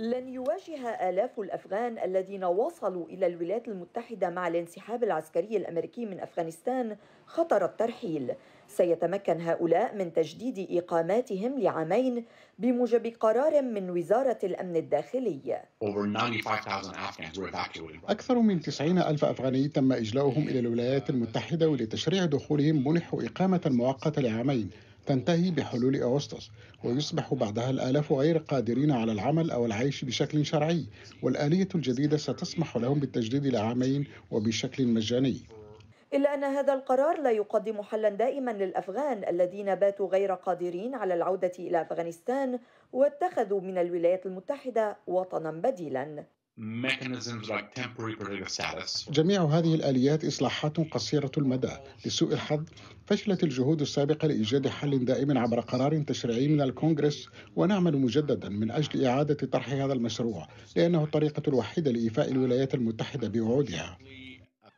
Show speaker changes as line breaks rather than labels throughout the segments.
لن يواجه آلاف الأفغان الذين وصلوا إلى الولايات المتحدة مع الانسحاب العسكري الأمريكي من أفغانستان خطر الترحيل سيتمكن هؤلاء من تجديد إقاماتهم لعامين بموجب قرار من وزارة الأمن الداخلي
أكثر من 90 ألف أفغاني تم إجلاؤهم إلى الولايات المتحدة ولتشريع دخولهم منحوا إقامة مؤقتة لعامين تنتهي بحلول أغسطس ويصبح بعدها الآلاف غير قادرين على العمل أو العيش بشكل شرعي والآلية الجديدة ستسمح لهم بالتجديد لعامين وبشكل مجاني
إلا أن هذا القرار لا يقدم حلا دائما للأفغان الذين باتوا غير قادرين على العودة إلى أفغانستان واتخذوا من الولايات المتحدة وطنا بديلا
جميع هذه الآليات إصلاحات قصيرة المدى لسوء الحظ فشلت الجهود السابقة لإيجاد حل دائم عبر قرار تشريعي من الكونغرس ونعمل مجددا من أجل إعادة طرح هذا المشروع لأنه الطريقة الوحيدة لإيفاء الولايات المتحدة بوعودها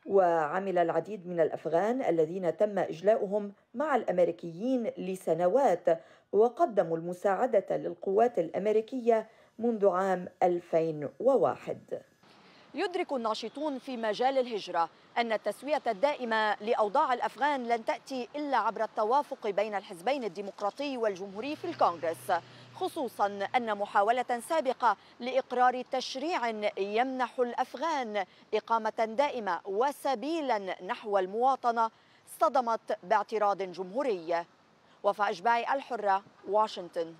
وعمل العديد من الأفغان الذين تم إجلاؤهم مع الأمريكيين لسنوات وقدموا المساعدة للقوات الأمريكية منذ عام 2001 يدرك الناشطون في مجال الهجرة أن التسوية الدائمة لأوضاع الأفغان لن تأتي إلا عبر التوافق بين الحزبين الديمقراطي والجمهوري في الكونغرس خصوصا أن محاولة سابقة لإقرار تشريع يمنح الأفغان إقامة دائمة وسبيلا نحو المواطنة اصطدمت باعتراض جمهوري وفاء الحرة واشنطن